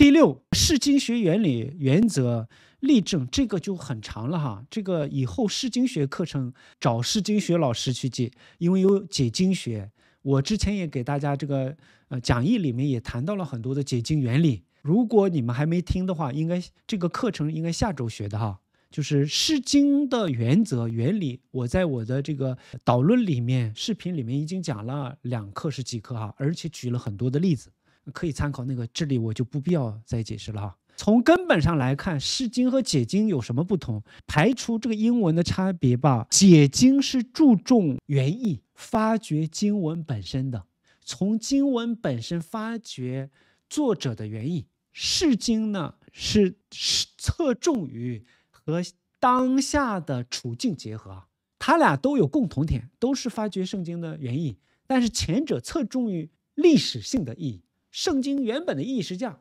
第六诗经学原理原则例证，这个就很长了哈。这个以后诗经学课程找诗经学老师去解，因为有解经学。我之前也给大家这个呃讲义里面也谈到了很多的解经原理。如果你们还没听的话，应该这个课程应该下周学的哈。就是诗经的原则原理，我在我的这个导论里面视频里面已经讲了两课是几课哈，而且举了很多的例子。可以参考那个，这里我就不必要再解释了哈。从根本上来看，《释经》和《解经》有什么不同？排除这个英文的差别吧，《解经》是注重原意，发掘经文本身的，从经文本身发掘作者的原意。《释经》呢，是是侧重于和当下的处境结合。它俩都有共同点，都是发掘圣经的原意，但是前者侧重于历史性的意义。圣经原本的意义是这样，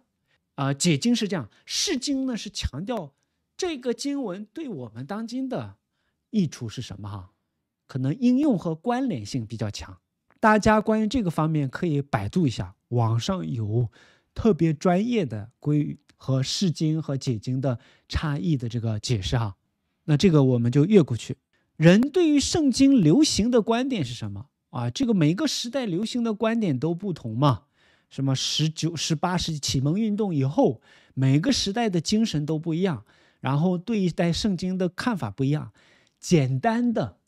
啊，解经是这样，释经呢是强调这个经文对我们当今的益处是什么哈，可能应用和关联性比较强。大家关于这个方面可以百度一下，网上有特别专业的规和释经和解经的差异的这个解释哈。那这个我们就越过去。人对于圣经流行的观点是什么啊？这个每个时代流行的观点都不同嘛。什么十九、十八世纪启蒙运动以后，每个时代的精神都不一样，然后对一代圣经的看法不一样。简单的，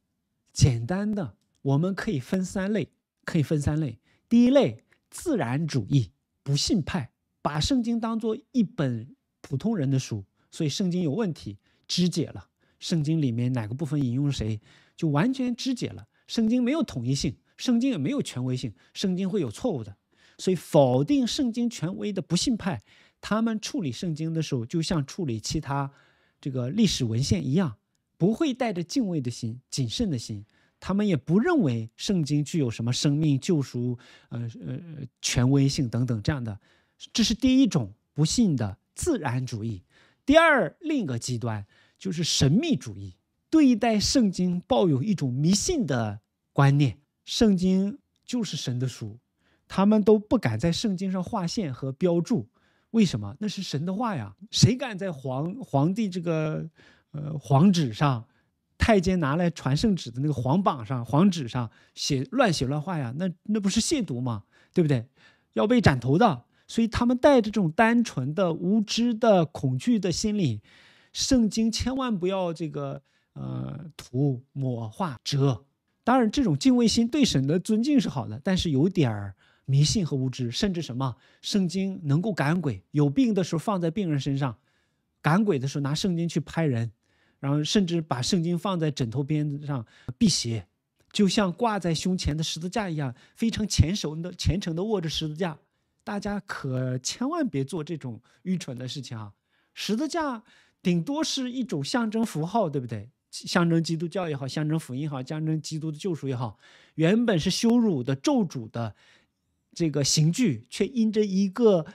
简单的，我们可以分三类，可以分三类。第一类，自然主义不信派，把圣经当做一本普通人的书，所以圣经有问题，肢解了。圣经里面哪个部分引用谁，就完全肢解了。圣经没有统一性，圣经也没有权威性，圣经会有错误的。所以，否定圣经权威的不信派，他们处理圣经的时候，就像处理其他这个历史文献一样，不会带着敬畏的心、谨慎的心。他们也不认为圣经具有什么生命、救赎、呃呃权威性等等这样的。这是第一种不信的自然主义。第二，另一个极端就是神秘主义，对待圣经抱有一种迷信的观念，圣经就是神的书。他们都不敢在圣经上划线和标注，为什么？那是神的话呀！谁敢在皇皇帝这个呃黄纸上，太监拿来传圣旨的那个黄榜上、黄纸上写乱写乱画呀？那那不是亵渎吗？对不对？要被斩头的。所以他们带着这种单纯的无知的恐惧的心理，圣经千万不要这个呃涂抹、画折。当然，这种敬畏心对神的尊敬是好的，但是有点儿。迷信和无知，甚至什么圣经能够赶鬼？有病的时候放在病人身上，赶鬼的时候拿圣经去拍人，然后甚至把圣经放在枕头边上辟邪，就像挂在胸前的十字架一样，非常虔诚的、虔诚的握着十字架。大家可千万别做这种愚蠢的事情啊！十字架顶多是一种象征符号，对不对？象征基督教也好，象征福音也好，象征基督的救赎也好，原本是羞辱的、咒诅的。这个刑具却因着一个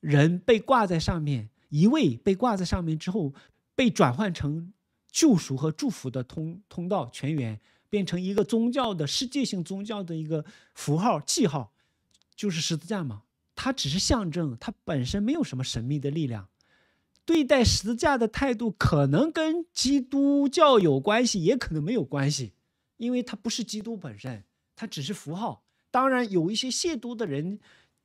人被挂在上面，一位被挂在上面之后，被转换成救赎和祝福的通通道，全员变成一个宗教的世界性宗教的一个符号记号，就是十字架嘛。它只是象征，它本身没有什么神秘的力量。对待十字架的态度，可能跟基督教有关系，也可能没有关系，因为它不是基督本身，它只是符号。当然，有一些亵渎的人，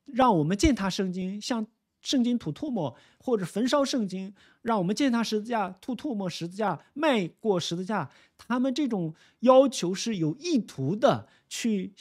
让我们践踏圣经，像圣经吐唾沫，或者焚烧圣经；让我们践踏十字架，吐唾沫，十字架迈过十字架。他们这种要求是有意图的，去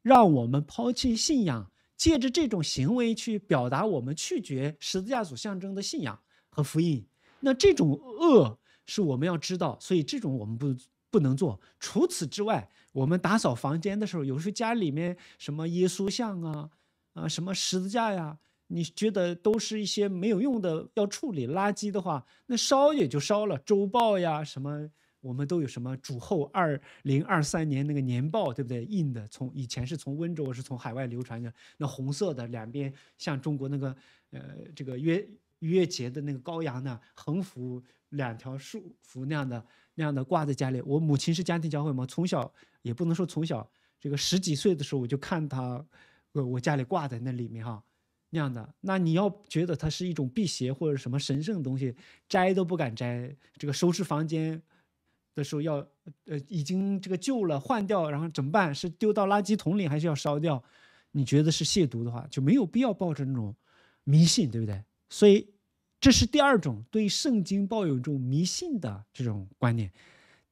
让我们抛弃信仰，借着这种行为去表达我们拒绝十字架所象征的信仰和福音。那这种恶是我们要知道，所以这种我们不。不能做。除此之外，我们打扫房间的时候，有时候家里面什么耶稣像啊，啊，什么十字架呀，你觉得都是一些没有用的，要处理垃圾的话，那烧也就烧了。周报呀，什么我们都有什么主后二零二三年那个年报，对不对？印的，从以前是从温州是从海外流传的，那红色的两边像中国那个呃这个约。月节的那个羔羊呢，横幅两条竖幅那样的那样的挂在家里。我母亲是家庭教会嘛，从小也不能说从小，这个十几岁的时候我就看她，呃，我家里挂在那里面哈那样的。那你要觉得它是一种辟邪或者什么神圣的东西，摘都不敢摘。这个收拾房间的时候要呃已经这个旧了换掉，然后怎么办？是丢到垃圾桶里还是要烧掉？你觉得是亵渎的话，就没有必要抱着那种迷信，对不对？所以。这是第二种对圣经抱有一种迷信的这种观念，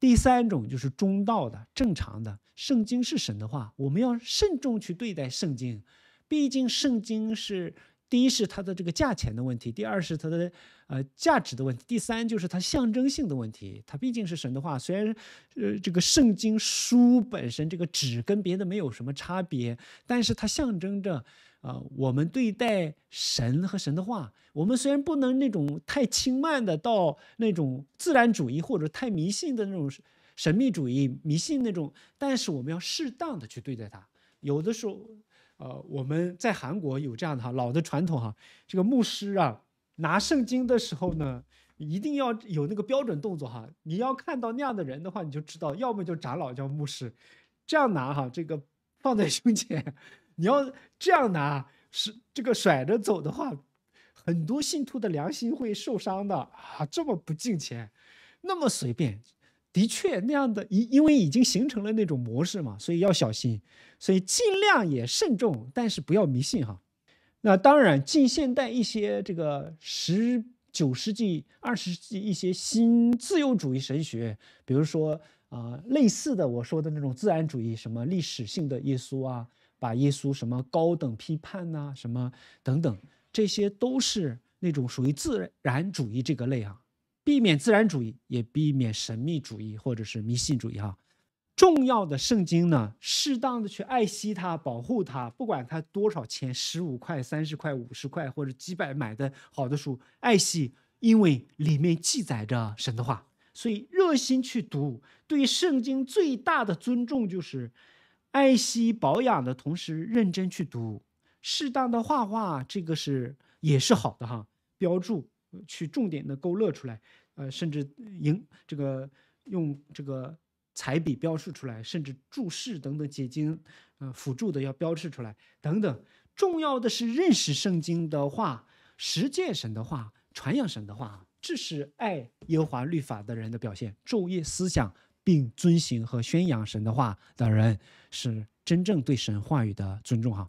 第三种就是中道的正常的圣经是神的话，我们要慎重去对待圣经，毕竟圣经是第一是它的这个价钱的问题，第二是它的。呃，价值的问题。第三就是它象征性的问题。它毕竟是神的话，虽然，呃，这个圣经书本身这个纸跟别的没有什么差别，但是它象征着啊，我们对待神和神的话，我们虽然不能那种太轻慢的到那种自然主义或者太迷信的那种神秘主义迷信那种，但是我们要适当的去对待它。有的时候，呃，我们在韩国有这样的哈老的传统哈，这个牧师啊。拿圣经的时候呢，一定要有那个标准动作哈。你要看到那样的人的话，你就知道，要么就长老叫牧师，这样拿哈，这个放在胸前。你要这样拿，是这个甩着走的话，很多信徒的良心会受伤的啊！这么不敬虔，那么随便，的确那样的，因因为已经形成了那种模式嘛，所以要小心，所以尽量也慎重，但是不要迷信哈。那当然，近现代一些这个十九世纪、二十世纪一些新自由主义神学，比如说啊类似的，我说的那种自然主义，什么历史性的耶稣啊，把耶稣什么高等批判呐，什么等等，这些都是那种属于自然主义这个类啊，避免自然主义，也避免神秘主义或者是迷信主义哈。重要的圣经呢，适当的去爱惜它，保护它。不管它多少钱，十五块、三十块、五十块，或者几百买的好的书，爱惜，因为里面记载着神的话，所以热心去读。对圣经最大的尊重就是爱惜、保养的同时认真去读。适当的画画，这个是也是好的哈，标注去重点的勾勒出来，呃，甚至赢这个用这个。彩笔标示出来，甚至注释等等，解经，呃，辅助的要标示出来，等等。重要的是认识圣经的话，实践神的话，传扬神的话，这是爱耶和华律法的人的表现。昼夜思想并遵行和宣扬神的话的人，是真正对神话语的尊重哈。